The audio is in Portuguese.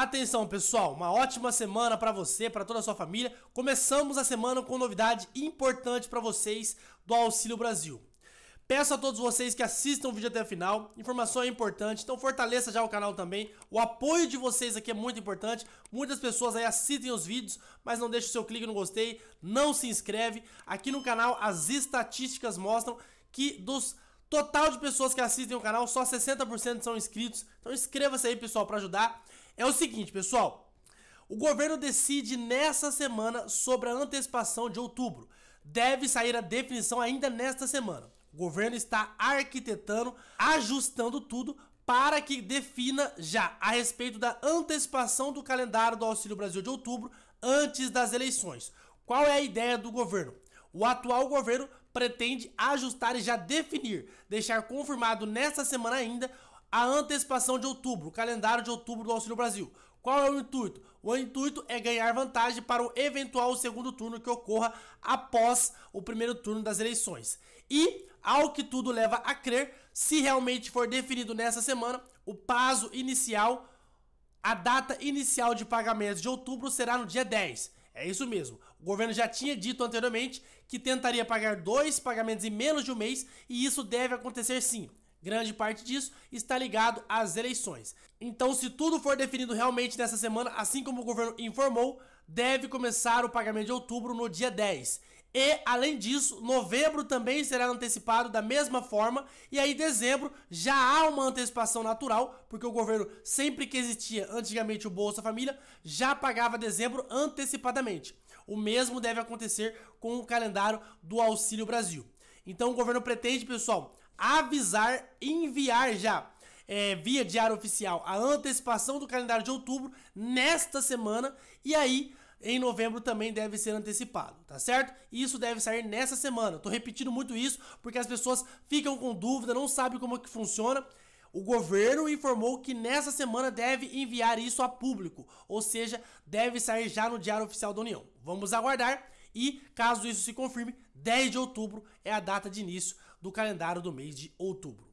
Atenção, pessoal, uma ótima semana para você, para toda a sua família. Começamos a semana com novidade importante para vocês do Auxílio Brasil. Peço a todos vocês que assistam o vídeo até o final, informação é importante, então fortaleça já o canal também. O apoio de vocês aqui é muito importante. Muitas pessoas aí assistem os vídeos, mas não deixa o seu clique no gostei, não se inscreve. Aqui no canal as estatísticas mostram que dos total de pessoas que assistem o canal, só 60% são inscritos. Então inscreva-se aí, pessoal, para ajudar. É o seguinte, pessoal. O governo decide nessa semana sobre a antecipação de outubro. Deve sair a definição ainda nesta semana. O governo está arquitetando, ajustando tudo para que defina já a respeito da antecipação do calendário do Auxílio Brasil de outubro antes das eleições. Qual é a ideia do governo? O atual governo pretende ajustar e já definir, deixar confirmado nesta semana ainda a antecipação de outubro, o calendário de outubro do Auxílio Brasil. Qual é o intuito? O intuito é ganhar vantagem para o eventual segundo turno que ocorra após o primeiro turno das eleições. E, ao que tudo leva a crer, se realmente for definido nessa semana, o prazo inicial, a data inicial de pagamentos de outubro será no dia 10. É isso mesmo. O governo já tinha dito anteriormente que tentaria pagar dois pagamentos em menos de um mês e isso deve acontecer sim. Grande parte disso está ligado às eleições. Então, se tudo for definido realmente nessa semana, assim como o governo informou, deve começar o pagamento de outubro no dia 10. E, além disso, novembro também será antecipado da mesma forma, e aí dezembro já há uma antecipação natural, porque o governo, sempre que existia antigamente o Bolsa Família, já pagava dezembro antecipadamente. O mesmo deve acontecer com o calendário do Auxílio Brasil. Então, o governo pretende, pessoal, avisar, enviar já. É, via diário oficial a antecipação do calendário de outubro nesta semana e aí em novembro também deve ser antecipado, tá certo? Isso deve sair nessa semana. Tô repetindo muito isso porque as pessoas ficam com dúvida, não sabem como é que funciona. O governo informou que nessa semana deve enviar isso a público, ou seja, deve sair já no Diário Oficial da União. Vamos aguardar. E caso isso se confirme, 10 de outubro é a data de início do calendário do mês de outubro.